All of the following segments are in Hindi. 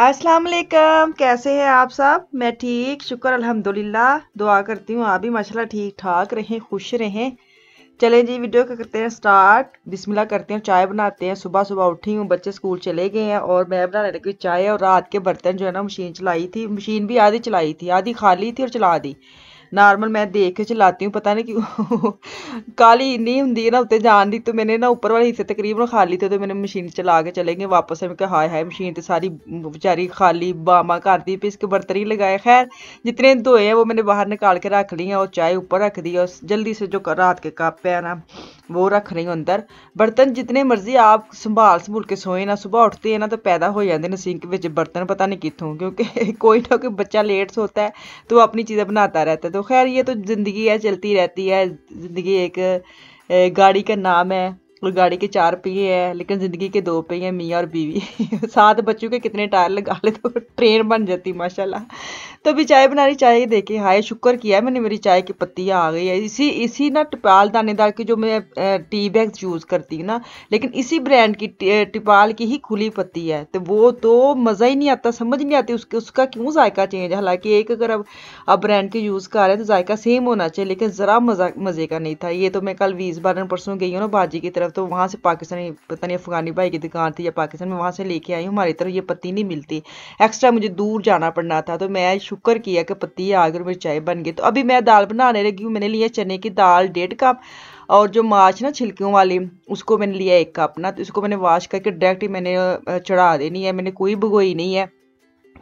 अस्सलाम वालेकुम कैसे हैं आप सब मैं ठीक शुक्र अल्हम्दुलिल्लाह दुआ करती हूँ आप भी माशाल्लाह ठीक ठाक रहें खुश रहें चले जी वीडियो का करते हैं स्टार्ट बिस्मिल्लाह करते हैं चाय बनाते हैं सुबह सुबह उठी हूँ बच्चे स्कूल चले गए हैं और मैं बनाने लगी चाय और रात के बर्तन जो है ना मशीन चलाई थी मशीन भी आधी चलाई थी आधी खाली थी और चला दी नॉर्मल मैं देख के चलाती हूँ पता नहीं क्यों काली इन्नी होंगी ना उत्ते जान दी तो मैंने ना उपर वाले हिस्से तकरीबन खाली थे तो मैंने मशीन चला के चले गए वापस मैं हाय हाय मशीन तो सारी बेचारी खाली बामा दी फिर इसके बर्तन ही लगाए खैर जितने धोए हैं वो मैंने बाहर निकाल के रख लिया और चाय ऊपर रख दी और जल्दी से जो रात के कप है ना वो रख रही हूँ अंदर बर्तन जितने मर्जी आप संभाल संभूल के सोए ना सुबह उठते हैं ना तो पैदा हो जाते हैं सिंक में बर्तन पता नहीं कितों क्योंकि कोई ना कोई बच्चा लेट सोता है तो वो अपनी चीज़ें बनाता रहता है तो खैर ये तो ज़िंदगी है चलती रहती है ज़िंदगी एक गाड़ी का नाम है और गाड़ी के चार पहिए हैं लेकिन ज़िंदगी के दो पहिए हैं मियाँ और बीवी सात बच्चों के कितने टायर लगा ले तो ट्रेन बन जाती माशाल्लाह तो अभी चाय बनानी चाय देखे हाय शुक्र किया है मैंने मेरी चाय की पत्तियाँ आ गई है इसी इसी ना टिपाल दानेदार की जो मैं टी बैग यूज़ करती हूँ ना लेकिन इसी ब्रांड की टिपाल की ही खुली पत्ती है तो वो तो मज़ा ही नहीं आता समझ नहीं आती उसके उसका क्यों जायका चेंज हालांकि एक अगर अब अब ब्रांड के यूज़ कर रहे हैं तो जायका सेम होना चाहिए लेकिन ज़रा मज़ा मज़े का नहीं था ये तो मैं कल वीस बारह परसों गई हूँ ना भाजी की तरफ तो वहाँ से पाकिस्तानी पता नहीं अफगानी भाई की दुकान थी या पाकिस्तान में वहाँ से लेके आई हूँ हमारी तरफ ये पत्ती नहीं मिलती एक्स्ट्रा मुझे दूर जाना पड़ना था तो मैं शुक्र किया कि पत्ती आ गई मेरी चाय बन गई तो अभी मैं दाल बनाने लगी हूँ मैंने लिया चने की दाल डेढ़ कप और जो माछ ना छिलकियों वाली उसको मैंने लिया एक कप ना तो इसको मैंने वाश करके डायरेक्ट मैंने चढ़ा देनी है मैंने कोई भगोई नहीं है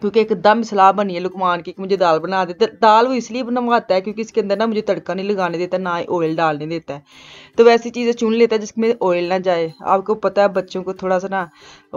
क्योंकि एकदम सलाह बनी है लुकमान की कि मुझे दाल बना देते दाल वो इसलिए बनवाता है क्योंकि इसके अंदर ना मुझे तड़का नहीं लगाने देता ना ही ऑयल डालने देता है तो वैसी चीज़ें चुन लेता है जिसमें ऑयल ना जाए आपको पता है बच्चों को थोड़ा सा ना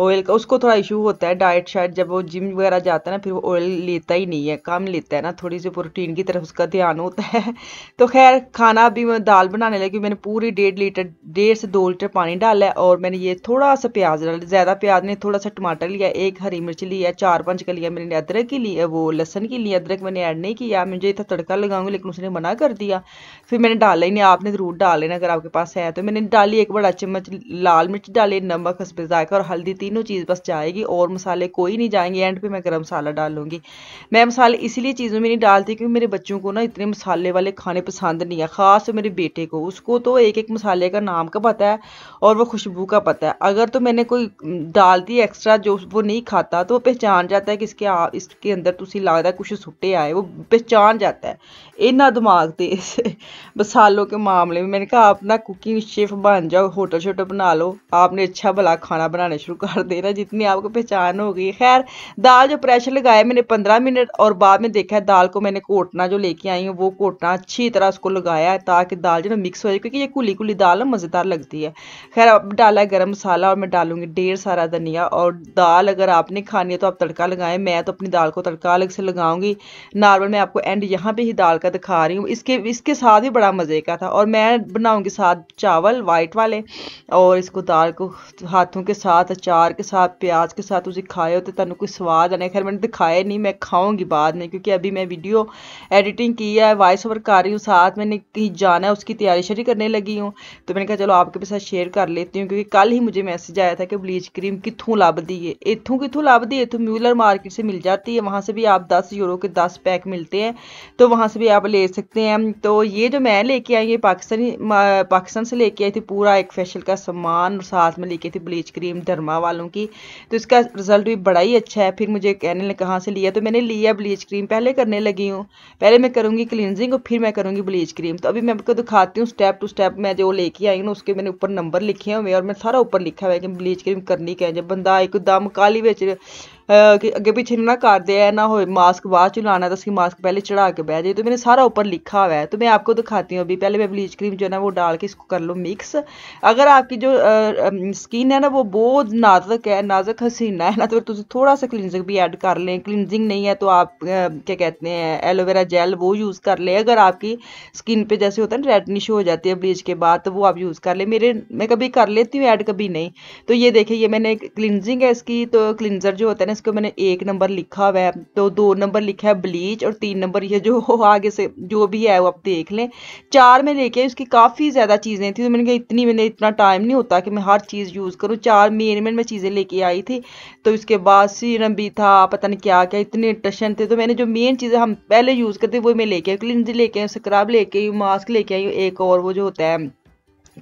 ऑयल का उसको थोड़ा इशू होता है डाइट शाइट जब वो जिम वगैरह जाता है ना फिर वो ऑयल लेता ही नहीं है कम लेता है ना थोड़ी सी प्रोटीन की तरफ उसका ध्यान होता है तो खैर खाना अभी मैं दाल बनाने लगी मैंने पूरी डेढ़ लीटर डेढ़ से दो लीटर पानी डाला है और मैंने ये थोड़ा सा प्याज डाला ज़्यादा प्याज नहीं थोड़ा सा टमाटर लिया एक हरी मिर्च लिया चार पाँच का लिया मैंने अदरक की लिया वो लहसन की लिया अदरक मैंने ऐड नहीं किया मुझे इतना तड़का लगाऊंगी लेकिन उसने मना कर दिया फिर मैंने डाला ही नहीं आपने ज़रूर डाल लेना अगर आपके पास है तो मैंने डाली एक बड़ा चम्मच लाल मिर्च डाली नमक हसबे जायका और हल्दी तीनों चीज़ बस जाएगी और मसाले कोई नहीं जाएंगे एंड पे मैं गर्म मसाला डालूंगी मैं मसाले इसलिए चीज़ों में नहीं डालती क्योंकि मेरे बच्चों को ना इतने मसाले वाले खाने पसंद नहीं है ख़ास मेरे बेटे को उसको तो एक एक मसाले का नाम का पता है और वो खुशबू का पता है अगर तो मैंने कोई डाल दी एक्स्ट्रा जो वो नहीं खाता तो वो पहचान जाता है कि इसके इसके अंदर तो लगता है कुछ सुट्टे आए वो पहचान जाता है इन्ना दिमाग तेज मसालों के मामले में मैंने कहा आप ना कुकिंग शेफ बन जाओ होटल शोटल बना लो आपने अच्छा भला खाना बनाने शुरू कर कर देना जितनी आपको पहचान होगी खैर दाल जो प्रेशर लगाया मैंने पंद्रह मिनट और बाद में देखा है दाल को मैंने कोटना जो लेके आई हूँ वो कोटना अच्छी तरह उसको लगाया है ताकि दाल जो मिक्स हो जाए क्योंकि ये कुली कुली दाल ना मज़ेदार लगती है खैर अब डाला गर्म मसाला और मैं डालूंगी ढेर सारा धनिया और दाल अगर आपने खानी है तो आप तड़का लगाएं मैं तो अपनी दाल को तड़का अलग से लगाऊंगी नॉर्मल मैं आपको एंड यहाँ पे ही दाल का दिखा रही हूँ इसके इसके साथ ही बड़ा मज़े का था और मैं बनाऊँगी साथ चावल वाइट वाले और इसको दाल को हाथों के साथ अचार अचार के साथ प्याज के साथ ਤੁਸੀਂ ਖਾਇਓ ਤੇ तुम कोई स्वाद आने खैर मैंने दिखाए नहीं मैं खाऊंगी बाद में क्योंकि अभी मैं वीडियो एडिटिंग की है वॉइस ओवर कर रही हूँ साथ मैंने कहीं जाना है उसकी तैयारी शरी करने लगी हूँ तो मैंने कहा चलो आपके पास शेयर कर लेती हूँ क्योंकि कल ही मुझे मैसेज आया था कि ब्लीच क्रीम कितों लाभ दी है इतों कितों लाभ दी इतों म्यूलर मार्केट से मिल जाती है वहाँ से भी आप दस यूरो के दस पैक मिलते हैं तो वहाँ से भी आप ले सकते हैं तो ये जो मैं लेके आई ये पाकिस्तानी पाकिस्तान से लेके आई थी पूरा एक फेशियल का सामान और साथ में लेके थी ब्लीच क्रीम धर्मा वाला बालों की तो इसका रिज़ल्ट भी बड़ा ही अच्छा है फिर मुझे कहने लगे कहाँ से लिया तो मैंने लिया ब्लीच क्रीम पहले करने लगी हूँ पहले मैं करूँगी क्लिनजिंग और फिर मैं करूँगी ब्लीच क्रीम तो अभी मैं आपको दिखाती हूँ स्टेप टू स्टेप मैं जो लेके आई हूँ उसके मैंने ऊपर नंबर लिखे हुए और मैं सारा ऊपर लिखा हुआ है कि ब्लीच क्रीम करनी क्या है जब बंदा एकदम काली बेच अगे पिछे पीछे ना करते हैं ना हो मास्क बाद चु लाना तो उसकी मास्क पहले चढ़ा के बह जाए तो मैंने सारा ऊपर लिखा हुआ है तो मैं आपको दिखाती हूँ अभी पहले मैं ब्लीच क्रीम जो है ना वो डाल के इसको कर लो मिक्स अगर आपकी जो स्किन है ना वो बहुत नाजुक है नाजक हसीना है ना तो तुम थोड़ा सा क्लिनजिंग भी ऐड कर लें क्लिनजिंग नहीं है तो आप क्या कहते हैं एलोवेरा जेल वो यूज़ कर लें अगर आपकी स्किन पे जैसे होता है ना रेडनिश हो जाती है ब्लीच के बाद तो वो आप यूज़ कर लें मेरे मैं कभी कर लेती हूँ ऐड कभी नहीं तो ये देखिए ये मैंने क्लिनजिंग है इसकी तो क्लिनजर जो होता है ना मैंने इसको मैंने एक नंबर लिखा हुआ है तो दो नंबर लिखा है ब्लीच और तीन नंबर ये जो आगे से जो भी है वो आप देख लें चार में लेके उसकी काफ़ी ज़्यादा चीज़ें थी तो मैंने कहा इतनी मैंने इतना टाइम नहीं होता कि मैं हर चीज़ यूज़ करूँ चार मेन मेन मैं चीज़ें लेके आई थी तो इसके बाद सीरम भी था पता नहीं क्या क्या इतने टशन थे तो मैंने जो मेन चीज़ें हम पहले यूज़ करते वो मैं लेके आई क्लिनजी लेके आई स्क्रब लेके आई मास्क लेके आई एक और वो जो होता है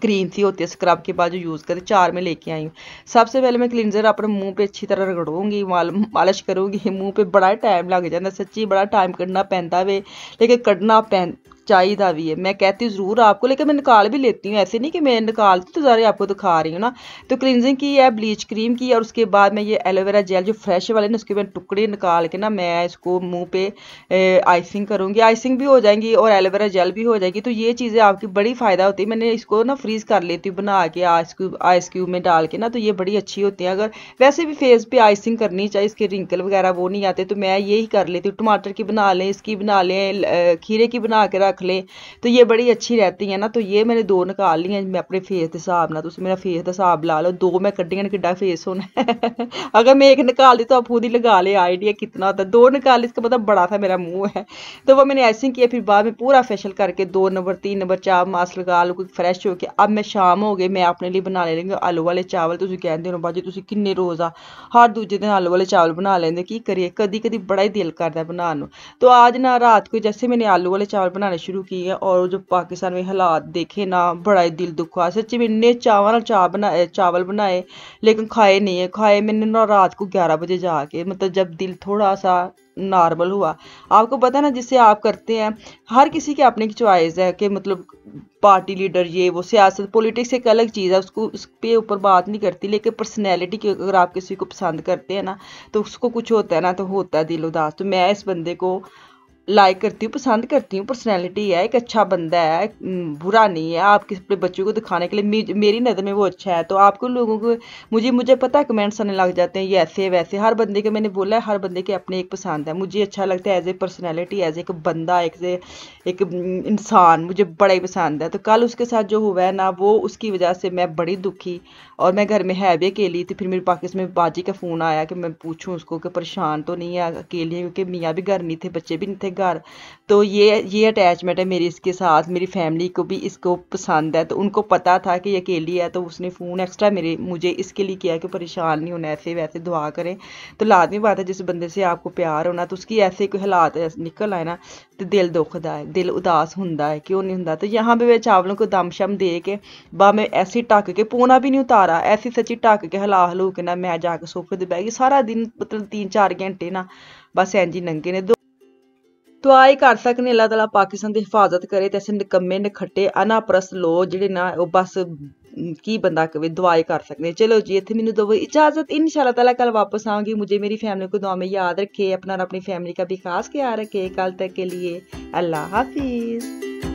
क्रीम सी होती है स्क्रब के बाद जो यूज़ करें चार में लेके आई हूँ सबसे पहले मैं क्लिनजर अपने मुंह पे अच्छी तरह रगड़ूंगी माल मालिश करूँगी मुंह पे बड़ा टाइम लग जाता सच्ची बड़ा टाइम कड्ढना पैंता वे लेकिन कड्ढना पै चाहिदा भी है मैं कहती हूँ ज़रूर आपको लेकिन मैं निकाल भी लेती हूँ ऐसे नहीं कि मैं निकालती तो ज़्यादा आपको दिखा रही हूँ ना तो क्लिनजिंग की है ब्लीच क्रीम की और उसके बाद मैं ये एलोवेरा जेल जो फ्रेश वाले ना उसके मैं टुकड़े निकाल के ना मैं इसको मुँह पे आइसिंग करूँगी आइसिंग भी हो जाएंगी और एलोवेरा जेल भी हो जाएगी तो ये चीज़ें आपकी बड़ी फ़ायदा होती है मैंने इसको ना फ्रीज़ कर लेती हूँ बना के आइस क्यूब आइस क्यूब में डाल के ना तो ये बड़ी अच्छी होती है अगर वैसे भी फेस पर आइसिंग करनी चाहिए इसके रिंकल वगैरह वो नहीं आते तो मैं यही कर लेती हूँ टमाटर की बना लें इसकी बना लें खीरे की बना के रख ले तो ये बड़ी अच्छी रहती है ना तो ये मैंने दो निकाल ली मैं अपने फेस के हिसाब ना तुस मेरा फेस का हिसाब ला लो दो मैं क्डिया कि फेस होना अगर मैं एक निकाल दी तो आप खुद ही लगा ले आइडिया कितना होता है दो निकाल ली इसका मतलब बड़ा था मेरा मुँह है तो वह मैंने ऐसे ही किया फिर बाद में पूरा फेशल करके दो नंबर तीन नंबर चार मास्क लगा लो कोई फ्रैश हो गया अब मैं शाम हो गई मैं अपने लिए बना ले लेंगे आलू वाले चावल तुम कहते हो बाजी तुम किन्ने रोज़ा हर दूजे दिन आलू वाले चावल बना लेंगे कि करिए कभी कभी बड़ा ही दिल करता है बनाने तो आज ना रात को जैसे मैंने आलू वाले चावल बनाने शुरू की है और जो पाकिस्तान में हालात देखे ना बड़ा ही दिल दुख सच्ची में इन्ने चावल चा बनाए चावल बनाए लेकिन खाए नहीं है खाए मैंने ना रात को ग्यारह बजे जाके मतलब जब दिल थोड़ा सा नॉर्मल हुआ आपको पता है ना जिसे आप करते हैं हर किसी के अपने की चॉइस है कि मतलब पार्टी लीडर ये वो सियासत पॉलिटिक्स एक अलग चीज़ है उसको उस पे ऊपर बात नहीं करती लेकिन पर्सनैलिटी की अगर आप किसी को पसंद करते हैं ना तो उसको कुछ होता है ना तो होता है दिल उदास तो मैं इस बंदे को लाइक करती हूँ पसंद करती हूँ पर्सनैलिटी है एक अच्छा बंदा है बुरा नहीं है किसी अपने बच्चों को दिखाने के लिए मेरी नज़र में वो अच्छा है तो आपको लोगों को मुझे मुझे पता है कमेंट्स आने लग जाते हैं ये ऐसे वैसे हर बंदे के मैंने बोला है हर बंदे के अपने एक पसंद है मुझे अच्छा लगता है एज ए पर्सनैलिटी एज एक बंदा एक एक इंसान मुझे बड़ा ही पसंद है तो कल उसके साथ जो हुआ है ना वो उसकी वजह से मैं बड़ी दुखी और मैं घर में है भी अकेली थी फिर मेरे पाकिस्तान में बाजी का फ़ोन आया कि मैं पूछूँ उसको कि परेशान तो नहीं है अकेली क्योंकि मियाँ भी घर नहीं थे बच्चे भी नहीं थे घर तो ये ये अटैचमेंट है मेरी इसके साथ मेरी फैमिली को भी इसको पसंद है तो उनको पता था कि अकेली है तो उसने फ़ोन एक्स्ट्रा मेरे मुझे इसके लिए किया कि परेशान नहीं होना ऐसे वैसे दुआ करें तो लादमी बात है जिस बंदे से आपको प्यार होना तो उसकी ऐसे कोई हालात निकल आए ना तो दिल दुखदा है दिल उदास हों क्यों नहीं हों तो यहाँ पर मैं चावलों को दम शम दे के बा मैं ऐसे ढक के पोना भी नहीं उतारा ऐसी सच्ची ढक के हला हलू के ना मैं जाके सोफे पर बह गई सारा दिन मतलब तीन चार घंटे ना बस एंजी नंगे ने दो ਤੋ ਆਈ ਕਰ ਸਕਨੇ ਅੱਲਾਹ ਤਾਲਾ ਪਾਕਿਸਤਾਨ ਦੀ ਹਿਫਾਜ਼ਤ ਕਰੇ ਤੇ ਐਸੇ ਨਿਕੰਮੇ ਨਖੱਟੇ ਅਨਾਪਰਸ ਲੋ ਜਿਹੜੇ ਨਾ ਉਹ ਬਸ की बंदा कवे दुआएं कर सकते हैं चलो जी इतने मैंने दो इजाज़त इन शाला तला कल वापस आऊँगी मुझे मेरी फैमिली को दुआ में याद रखे अपना और अपनी फैमिली का भी खास ख्याल रखे कल तक के लिए अल्लाह हाफिज़